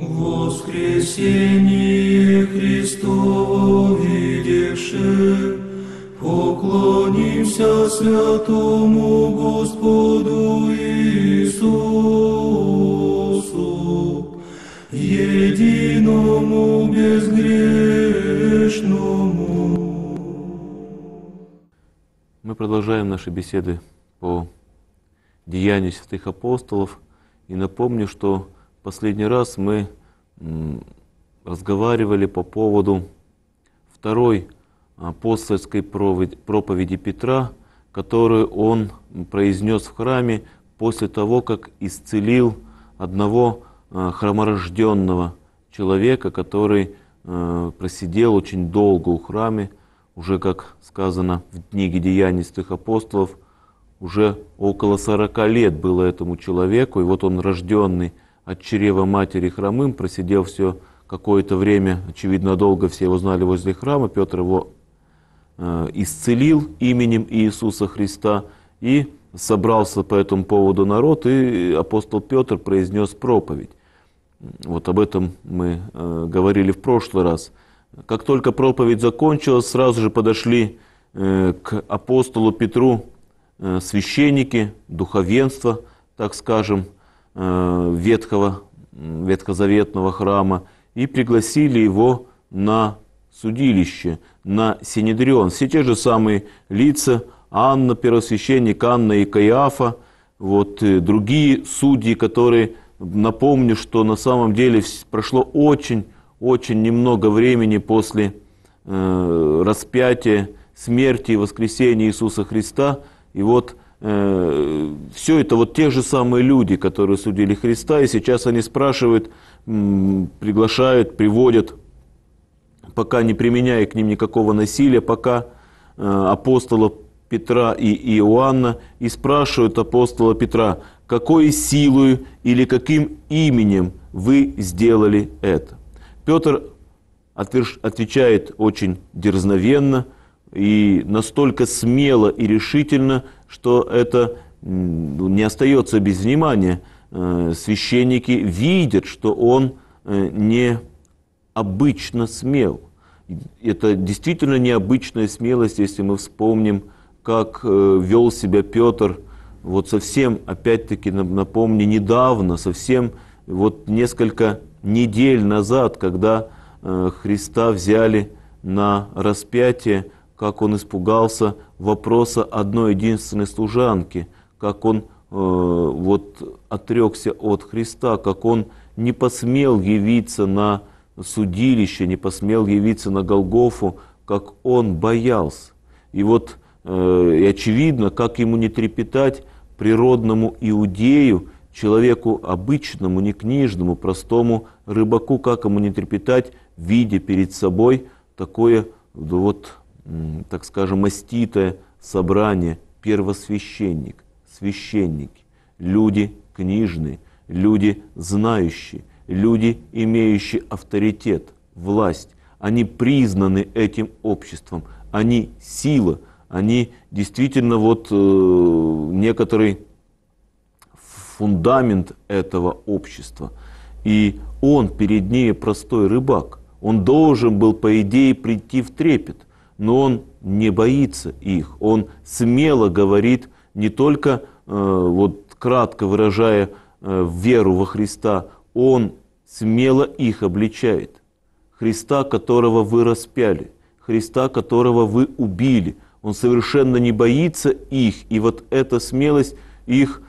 Воскресение Христово видевши, поклонимся святому Господу Иисусу, единому безгрешному. Мы продолжаем наши беседы по деянию святых апостолов и напомню, что последний раз мы разговаривали по поводу второй а, апостольской проповеди Петра, которую он произнес в храме после того, как исцелил одного а, хроморожденного человека, который а, просидел очень долго у храме, уже, как сказано в книге «Деяний святых апостолов», уже около 40 лет было этому человеку, и вот он рожденный от чрева матери хромым, просидел все какое-то время, очевидно, долго все его знали возле храма, Петр его э, исцелил именем Иисуса Христа, и собрался по этому поводу народ, и апостол Петр произнес проповедь. Вот об этом мы э, говорили в прошлый раз. Как только проповедь закончилась, сразу же подошли э, к апостолу Петру священники, духовенство, так скажем, Э, ветхого, Ветхозаветного храма и пригласили его на судилище, на Синедрион. Все те же самые лица, Анна, первосвященник Анна и Каиафа, вот, э, другие судьи, которые, напомню, что на самом деле прошло очень-очень немного времени после э, распятия, смерти и воскресения Иисуса Христа, и вот Э, все это вот те же самые люди, которые судили Христа, и сейчас они спрашивают, приглашают, приводят, пока не применяя к ним никакого насилия, пока э, апостола Петра и Иоанна, и спрашивают апостола Петра, какой силой или каким именем вы сделали это? Петр отвечает очень дерзновенно – и настолько смело и решительно, что это не остается без внимания. Э, священники видят, что он э, не обычно смел. Это действительно необычная смелость, если мы вспомним, как э, вел себя Петр, вот совсем, опять-таки, напомню, недавно, совсем вот несколько недель назад, когда Христа взяли на распятие, как он испугался вопроса одной единственной служанки, как он э, вот отрекся от Христа, как он не посмел явиться на судилище, не посмел явиться на Голгофу, как он боялся. И вот э, и очевидно, как ему не трепетать природному иудею, человеку обычному, не книжному, простому рыбаку, как ему не трепетать, видя перед собой такое вот так скажем, маститое собрание первосвященник, священники, люди книжные, люди знающие, люди, имеющие авторитет, власть. Они признаны этим обществом, они сила, они действительно вот э, некоторый фундамент этого общества. И он перед ней простой рыбак. Он должен был, по идее, прийти в трепет но он не боится их. Он смело говорит, не только э, вот кратко выражая э, веру во Христа, он смело их обличает. Христа, которого вы распяли, Христа, которого вы убили. Он совершенно не боится их, и вот эта смелость их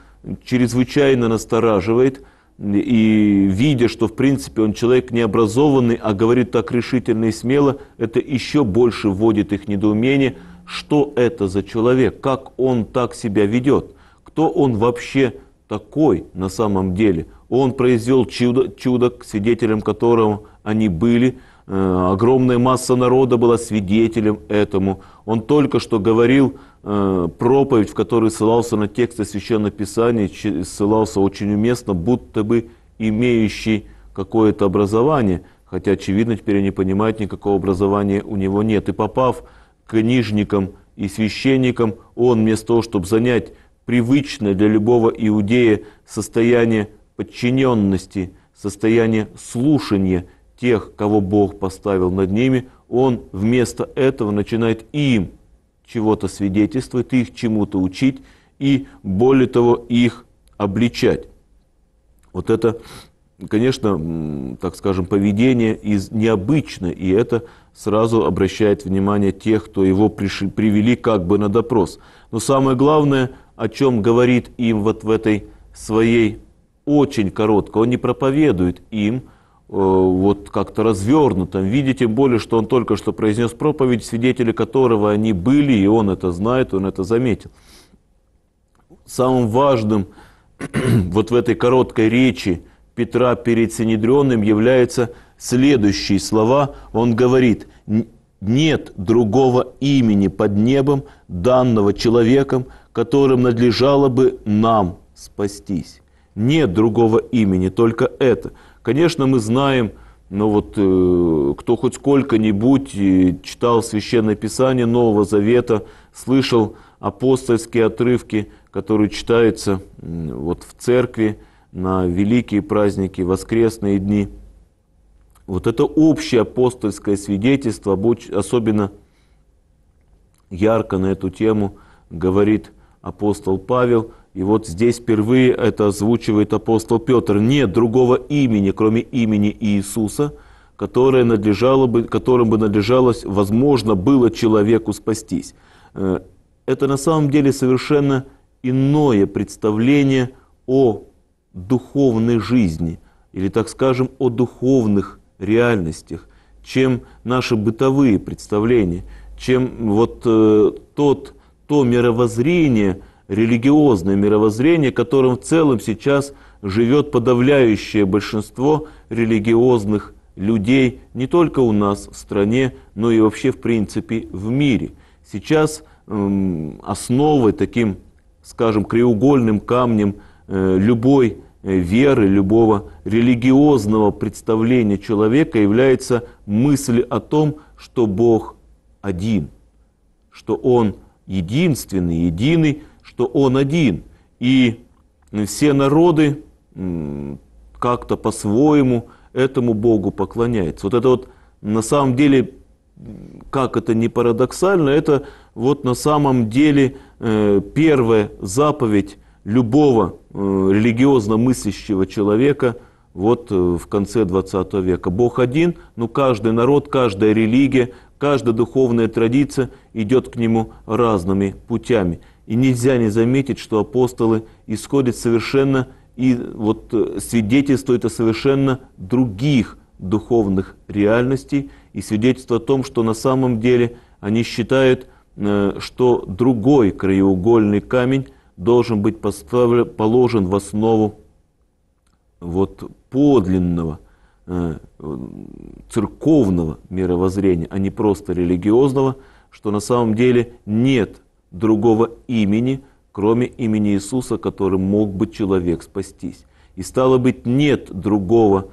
чрезвычайно настораживает – и видя, что в принципе он человек необразованный, а говорит так решительно и смело, это еще больше вводит их недоумение, что это за человек, как он так себя ведет, кто он вообще такой на самом деле. Он произвел чудо, чудо свидетелем которого они были, э, огромная масса народа была свидетелем этому. Он только что говорил Э, проповедь, в которой ссылался на тексты Священного Писания, ссылался очень уместно, будто бы имеющий какое-то образование, хотя, очевидно, теперь не понимает, никакого образования у него нет. И попав к книжникам и священникам, он вместо того, чтобы занять привычное для любого иудея состояние подчиненности, состояние слушания тех, кого Бог поставил над ними, он вместо этого начинает им – чего-то свидетельствовать, их чему-то учить и, более того, их обличать. Вот это, конечно, так скажем, поведение из необычное, и это сразу обращает внимание тех, кто его приши, привели как бы на допрос. Но самое главное, о чем говорит им вот в этой своей очень коротко, он не проповедует им, Э, вот как-то развернутом виде, тем более, что он только что произнес проповедь, свидетели которого они были, и он это знает, он это заметил. Самым важным вот в этой короткой речи Петра перед Синедрионным являются следующие слова. Он говорит, нет другого имени под небом, данного человеком, которым надлежало бы нам спастись. Нет другого имени, только это – Конечно, мы знаем, но вот э, кто хоть сколько-нибудь э, читал Священное Писание Нового Завета, слышал апостольские отрывки, которые читаются э, вот в церкви на великие праздники, воскресные дни. Вот это общее апостольское свидетельство, особенно ярко на эту тему говорит апостол Павел – и вот здесь впервые это озвучивает апостол Петр. Нет другого имени, кроме имени Иисуса, которое надлежало бы, которым бы надлежало возможно, было человеку спастись. Э, это на самом деле совершенно иное представление о духовной жизни, или, так скажем, о духовных реальностях, чем наши бытовые представления, чем вот э, тот, то мировоззрение – религиозное мировоззрение, которым в целом сейчас живет подавляющее большинство религиозных людей не только у нас в стране, но и вообще в принципе в мире. Сейчас эм, основой, таким, скажем, краеугольным камнем э, любой э, веры, любого религиозного представления человека является мысль о том, что Бог один, что Он единственный, единый, что он один, и все народы как-то по-своему этому Богу поклоняются. Вот это вот на самом деле, как это не парадоксально, это вот на самом деле э, первая заповедь любого э, религиозно мыслящего человека вот э, в конце 20 века. Бог один, но каждый народ, каждая религия, каждая духовная традиция идет к нему разными путями. И нельзя не заметить, что апостолы исходят совершенно и вот э, свидетельствуют о совершенно других духовных реальностей и свидетельство о том, что на самом деле они считают, э, что другой краеугольный камень должен быть поставлен, положен в основу вот подлинного э, церковного мировоззрения, а не просто религиозного, что на самом деле нет другого имени, кроме имени Иисуса, которым мог бы человек спастись. И стало быть, нет другого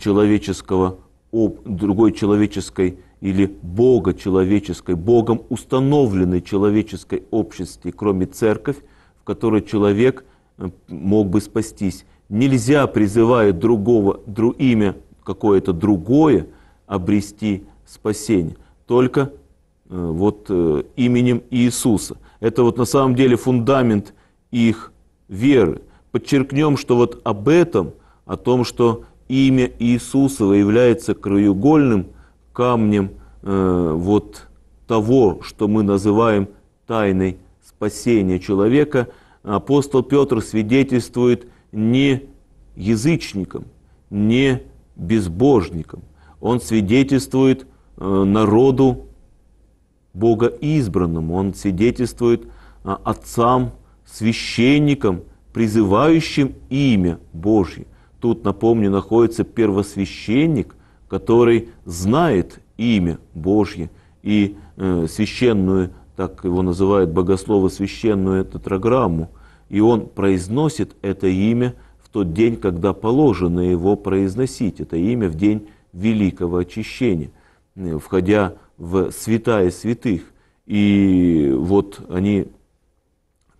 человеческого, другой человеческой или Бога человеческой, Богом установленной человеческой обществе, кроме церковь, в которой человек э, мог бы спастись. Нельзя, призывая другого, дру, имя какое-то другое, обрести спасение. Только э, вот э, именем Иисуса. Это вот на самом деле фундамент их веры. Подчеркнем, что вот об этом, о том, что имя Иисусова является краеугольным камнем э, вот того, что мы называем тайной спасения человека, апостол Петр свидетельствует не язычникам, не безбожникам. Он свидетельствует э, народу Бога избранному. Он свидетельствует а, отцам, священникам, призывающим имя Божье. Тут, напомню, находится первосвященник, который знает имя Божье и э, священную, так его называют богословы, священную тетраграмму. И он произносит это имя в тот день, когда положено его произносить. Это имя в день великого очищения. Э, входя в святая святых, и вот они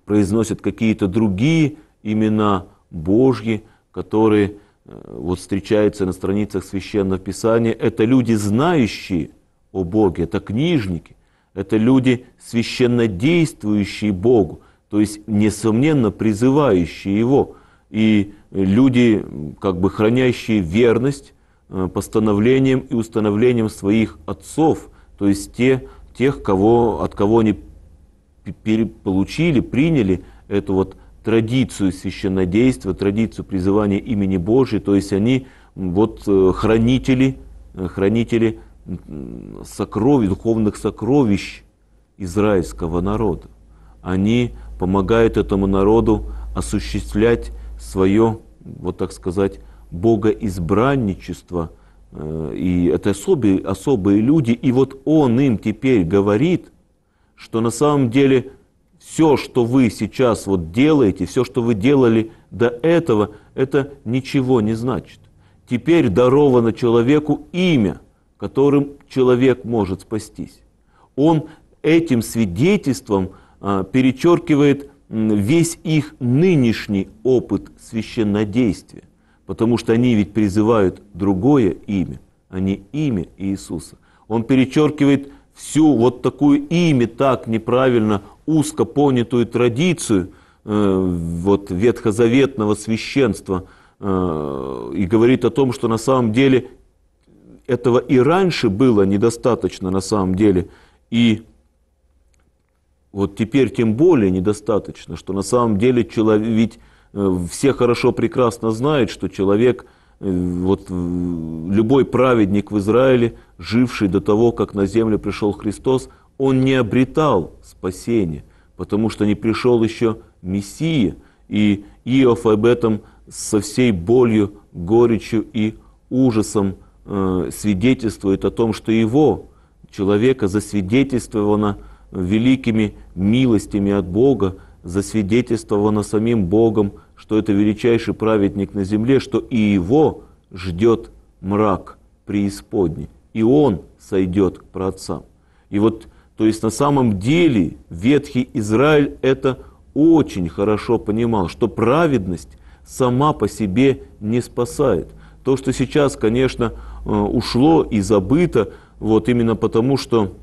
произносят какие-то другие имена Божьи, которые э, вот встречаются на страницах Священного Писания. Это люди, знающие о Боге, это книжники, это люди, священно действующие Богу, то есть, несомненно, призывающие Его, и люди, как бы хранящие верность э, постановлениям и установлениям своих отцов – то есть те, тех, кого, от кого они получили, приняли эту вот традицию священнодейства, традицию призывания имени Божьей, то есть они вот э, хранители, э, хранители сокровищ, духовных сокровищ израильского народа. Они помогают этому народу осуществлять свое, вот так сказать, богоизбранничество – Э, и это особые, особые люди. И вот он им теперь говорит, что на самом деле все, что вы сейчас вот делаете, все, что вы делали до этого, это ничего не значит. Теперь даровано человеку имя, которым человек может спастись. Он этим свидетельством а, перечеркивает весь их нынешний опыт священнодействия потому что они ведь призывают другое имя, а не имя Иисуса. Он перечеркивает всю вот такую имя так неправильно, узко понятую традицию э, вот ветхозаветного священства э, и говорит о том, что на самом деле этого и раньше было недостаточно на самом деле, и вот теперь тем более недостаточно, что на самом деле человек, ведь Э, все хорошо, прекрасно знают, что человек, э, вот э, любой праведник в Израиле, живший до того, как на землю пришел Христос, он не обретал спасение, потому что не пришел еще Мессия. И Иов об этом со всей болью, горечью и ужасом э, свидетельствует о том, что его, человека, засвидетельствовано великими милостями от Бога, засвидетельствовано самим Богом что это величайший праведник на земле, что и его ждет мрак преисподней, и он сойдет к праотцам. И вот, то есть на самом деле Ветхий Израиль это очень хорошо понимал, что праведность сама по себе не спасает. То, что сейчас, конечно, э, ушло и забыто, вот именно потому, что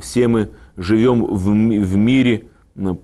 все мы живем в, в мире,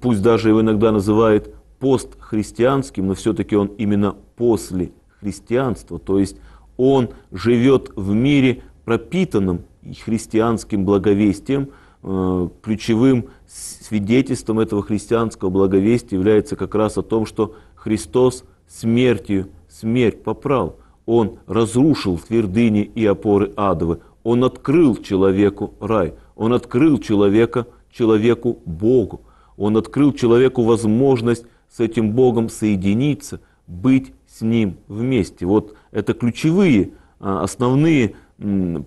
пусть даже его иногда называют постхристианским, но все-таки он именно после христианства, то есть он живет в мире пропитанном христианским благовестием, э, ключевым свидетельством этого христианского благовестия является как раз о том, что Христос смертью смерть поправ. Он разрушил твердыни и опоры адовы. Он открыл человеку рай. Он открыл человека человеку Богу. Он открыл человеку возможность с этим Богом соединиться, быть с Ним вместе. Вот это ключевые, а, основные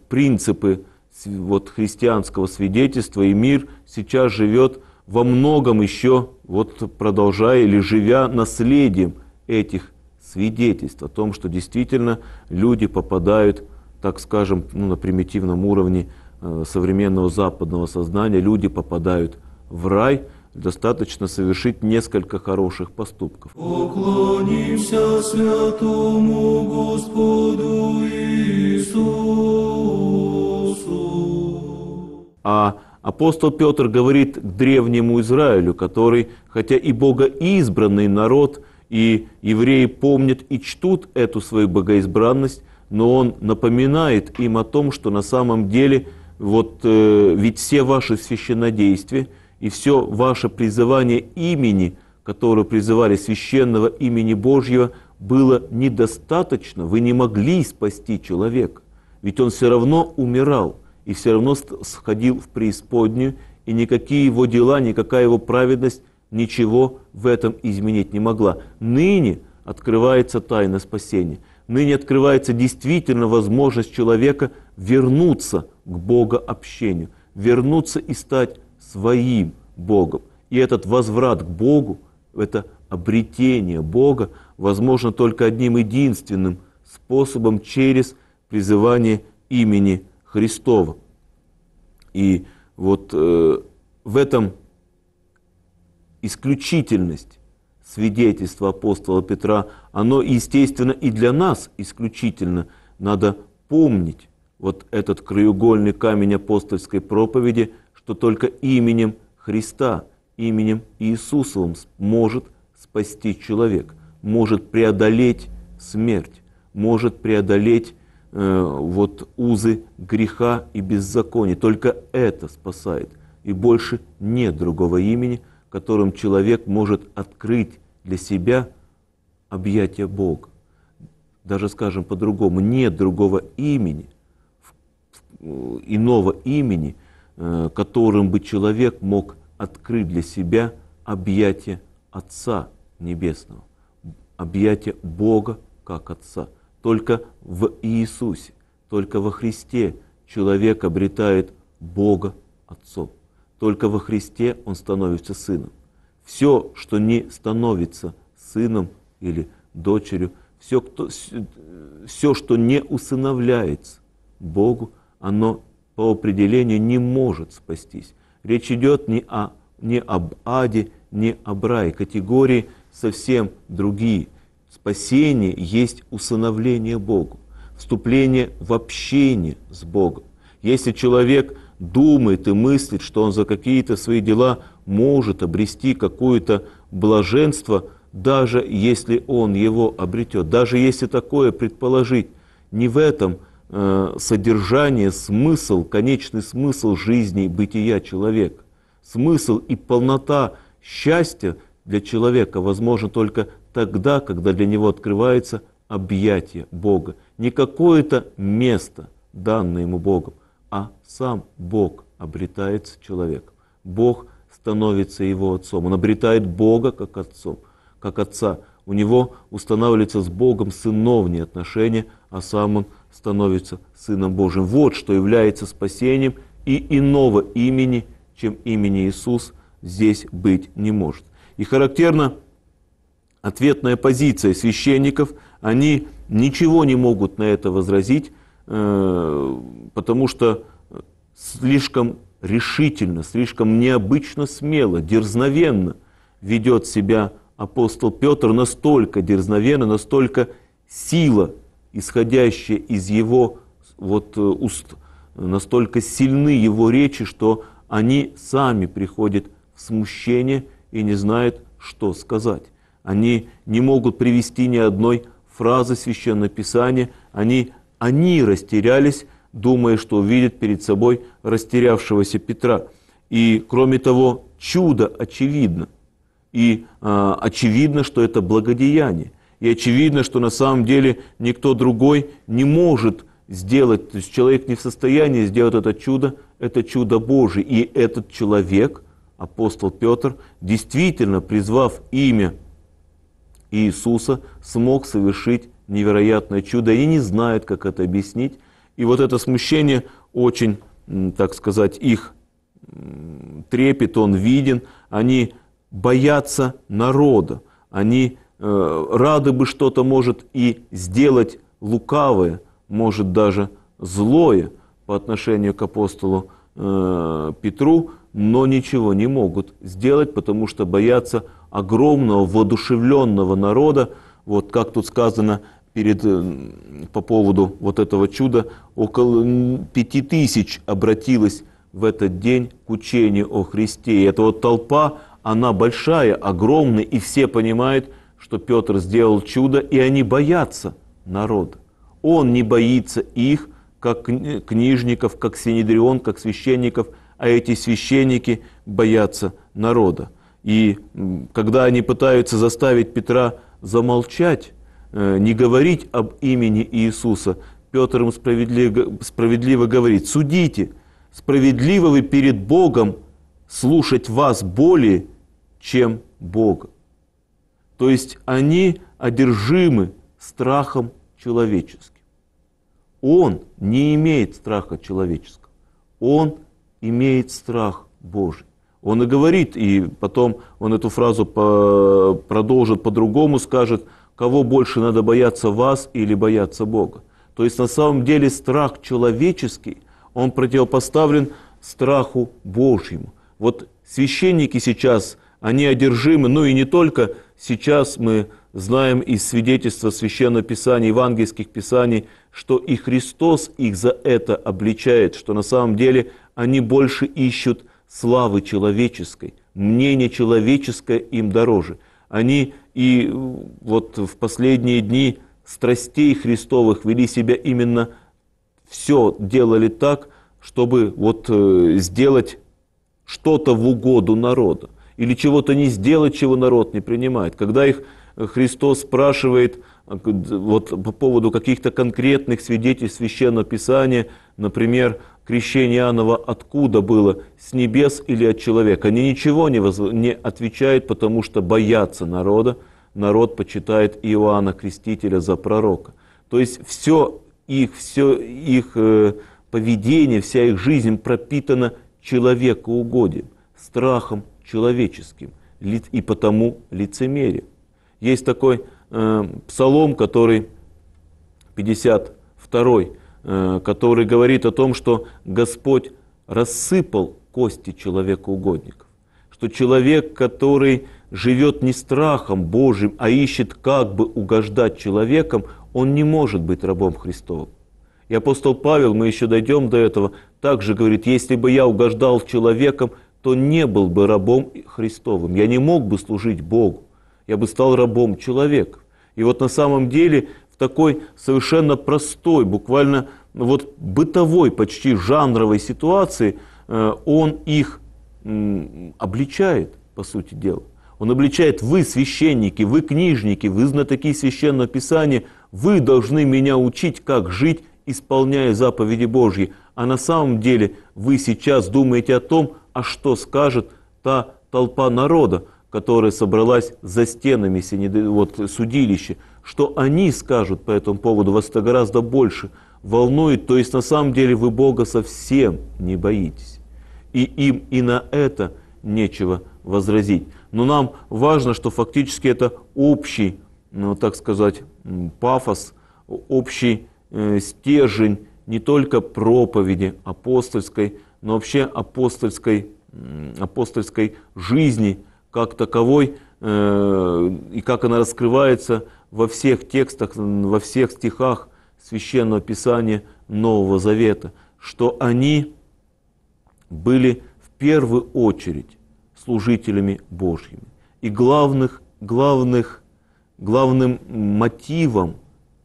принципы вот, христианского свидетельства, и мир сейчас живет во многом еще, вот продолжая или живя наследием этих свидетельств о том, что действительно люди попадают, так скажем, ну, на примитивном уровне э, современного западного сознания, люди попадают в рай – достаточно совершить несколько хороших поступков. Поклонимся святому Господу Иисусу. А апостол Петр говорит древнему Израилю, который, хотя и богоизбранный народ, и евреи помнят и чтут эту свою богоизбранность, но он напоминает им о том, что на самом деле вот э, ведь все ваши священнодействия – и все ваше призывание имени, которое призывали священного имени Божьего, было недостаточно, вы не могли спасти человека, ведь он все равно умирал и все равно сходил в преисподнюю, и никакие его дела, никакая его праведность ничего в этом изменить не могла. Ныне открывается тайна спасения. Ныне открывается действительно возможность человека вернуться к Богообщению, вернуться и стать своим Богом. И этот возврат к Богу, это обретение Бога, возможно только одним единственным способом через призывание имени Христова. И вот э, в этом исключительность свидетельства апостола Петра, оно, естественно, и для нас исключительно. Надо помнить вот этот краеугольный камень апостольской проповеди – что только именем Христа, именем Иисусовым может спасти человек, может преодолеть смерть, может преодолеть э, вот узы греха и беззакония. Только это спасает. И больше нет другого имени, которым человек может открыть для себя объятия Бога. Даже скажем по-другому, нет другого имени, э, иного имени – Э, которым бы человек мог открыть для себя объятие Отца Небесного, объятие Бога как Отца. Только в Иисусе, только во Христе человек обретает Бога Отцом. Только во Христе он становится сыном. Все, что не становится сыном или дочерью, все, кто, все что не усыновляется Богу, оно по определению не может спастись. Речь идет не, о, не об аде, не об рае. Категории совсем другие. Спасение есть усыновление Богу, вступление в общение с Богом. Если человек думает и мыслит, что он за какие-то свои дела может обрести какое-то блаженство, даже если он его обретет, даже если такое предположить, не в этом – Э, содержание, смысл, конечный смысл жизни и бытия человека. Смысл и полнота счастья для человека возможно только тогда, когда для него открывается объятие Бога. Не какое-то место, данное ему Богом, а сам Бог обретается человеком. Бог становится его отцом. Он обретает Бога как отцом, как отца. У него устанавливается с Богом сыновние отношения, а сам он становится Сыном Божьим. Вот что является спасением, и иного имени, чем имени Иисус, здесь быть не может. И характерно ответная позиция священников, они ничего не могут на это возразить, э, потому что слишком решительно, слишком необычно смело, дерзновенно ведет себя апостол Петр, настолько дерзновенно, настолько сила – исходящие из его вот э, уст, настолько сильны его речи, что они сами приходят в смущение и не знают, что сказать. Они не могут привести ни одной фразы Священного Писания. Они, они растерялись, думая, что увидят перед собой растерявшегося Петра. И, кроме того, чудо очевидно. И э, очевидно, что это благодеяние. И очевидно, что на самом деле никто другой не может сделать, то есть человек не в состоянии сделать это чудо, это чудо Божие. И этот человек, апостол Петр, действительно, призвав имя Иисуса, смог совершить невероятное чудо. Они не знают, как это объяснить. И вот это смущение очень, так сказать, их трепет, он виден. Они боятся народа, они Э, рады бы что-то может и сделать лукавое, может даже злое по отношению к апостолу э, Петру, но ничего не могут сделать, потому что боятся огромного воодушевленного народа, вот как тут сказано перед, э, по поводу вот этого чуда, около пяти тысяч обратилось в этот день к учению о Христе. И эта вот толпа, она большая, огромная, и все понимают, что Петр сделал чудо, и они боятся народа. Он не боится их, как книжников, как синедрион, как священников, а эти священники боятся народа. И когда они пытаются заставить Петра замолчать, э, не говорить об имени Иисуса, Петр им справедливо, справедливо говорит, судите, справедливо вы перед Богом слушать вас более, чем Бога. То есть они одержимы страхом человеческим. Он не имеет страха человеческого. Он имеет страх Божий. Он и говорит, и потом он эту фразу по продолжит по-другому, скажет, кого больше надо бояться вас или бояться Бога. То есть на самом деле страх человеческий, он противопоставлен страху Божьему. Вот священники сейчас – они одержимы, ну и не только. Сейчас мы знаем из свидетельства Священного Писания, евангельских писаний, что и Христос их за это обличает, что на самом деле они больше ищут славы человеческой, мнение человеческое им дороже. Они и э, вот в последние дни страстей Христовых вели себя именно все делали так, чтобы вот э, сделать что-то в угоду народа или чего-то не сделать, чего народ не принимает. Когда их э, Христос спрашивает э, вот, по поводу каких-то конкретных свидетельств Священного Писания, например, крещение Иоаннова откуда было, с небес или от человека. Они ничего не, воз... не отвечают, потому что боятся народа. Народ почитает Иоанна Крестителя за пророка. То есть все их, все их э, поведение, вся их жизнь пропитана человекоугодием, страхом, человеческим и потому лицемерием. Есть такой э, псалом, который 52, э, который говорит о том, что Господь рассыпал кости человека угодников, что человек, который живет не страхом Божьим, а ищет как бы угождать человеком, он не может быть рабом Христовым. И апостол Павел, мы еще дойдем до этого, также говорит, если бы я угождал человеком, то не был бы рабом Христовым. Я не мог бы служить Богу. Я бы стал рабом человека. И вот на самом деле в такой совершенно простой, буквально ну вот бытовой, почти жанровой ситуации э, он их обличает, по сути дела. Он обличает, вы священники, вы книжники, вы знатоки священного писания, вы должны меня учить, как жить, исполняя заповеди Божьи а на самом деле вы сейчас думаете о том, а что скажет та толпа народа, которая собралась за стенами вот, судилища, что они скажут по этому поводу, вас это гораздо больше волнует, то есть на самом деле вы Бога совсем не боитесь. И им и на это нечего возразить. Но нам важно, что фактически это общий, ну, так сказать, пафос, общий э, стержень не только проповеди апостольской, но вообще апостольской, апостольской жизни как таковой, э, и как она раскрывается во всех текстах, во всех стихах Священного Писания Нового Завета, что они были в первую очередь служителями Божьими. И главных, главных, главным мотивом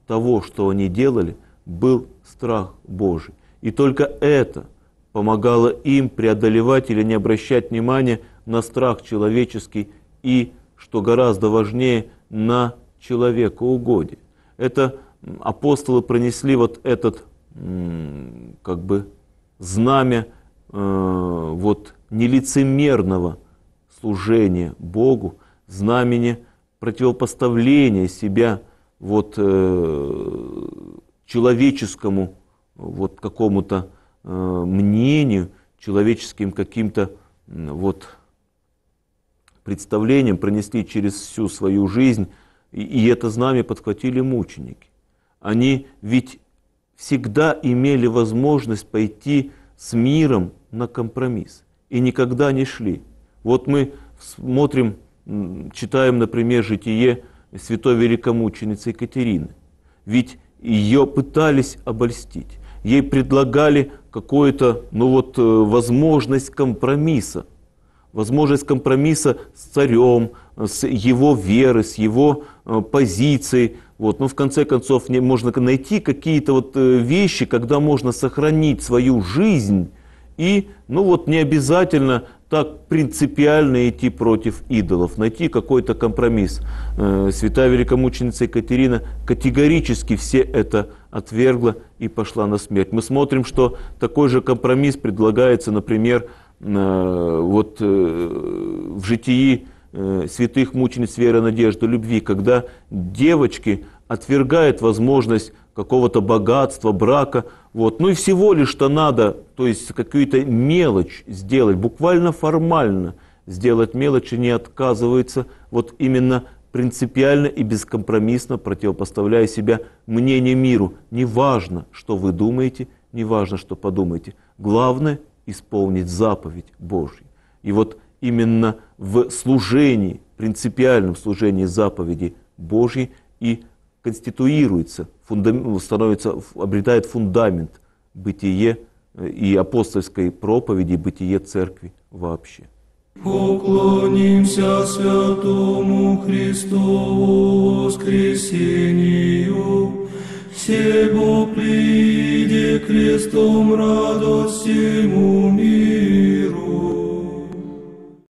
того, что они делали, был страх Божий. И только это помогало им преодолевать или не обращать внимания на страх человеческий и, что гораздо важнее, на человека угоди Это апостолы пронесли вот этот, как бы, знамя э, вот нелицемерного служения Богу, знамение противопоставления себя вот э, человеческому вот какому-то э, мнению, человеческим каким-то вот представлениям, пронесли через всю свою жизнь, и, и это знамя подхватили мученики. Они ведь всегда имели возможность пойти с миром на компромисс и никогда не шли. Вот мы смотрим, читаем, например, житие святой великомученицы Екатерины. Ведь ее пытались обольстить. Ей предлагали какую-то, ну вот, э, возможность компромисса. Возможность компромисса с царем, с его верой, с его э, позицией. Вот. Но в конце концов не, можно найти какие-то вот э, вещи, когда можно сохранить свою жизнь и, ну вот, не обязательно так принципиально идти против идолов, найти какой-то компромисс. Э, святая великомученица Екатерина категорически все это отвергла и пошла на смерть. Мы смотрим, что такой же компромисс предлагается, например, э, вот э, в житии святых мучениц веры, надежды, любви, когда девочки отвергает возможность какого-то богатства, брака. Вот. Ну и всего лишь что надо, то есть какую-то мелочь сделать, буквально формально сделать мелочи, не отказывается вот именно принципиально и бескомпромиссно противопоставляя себя мнению миру. Не важно, что вы думаете, не важно, что подумаете. Главное – исполнить заповедь Божью. И вот именно в служении, принципиальном служении заповеди Божьей и конституируется, становится, обретает фундамент бытие э, и апостольской проповеди, бытие церкви вообще. Поклонимся святому Христову воскресению, Себо приди крестом радость всему миру.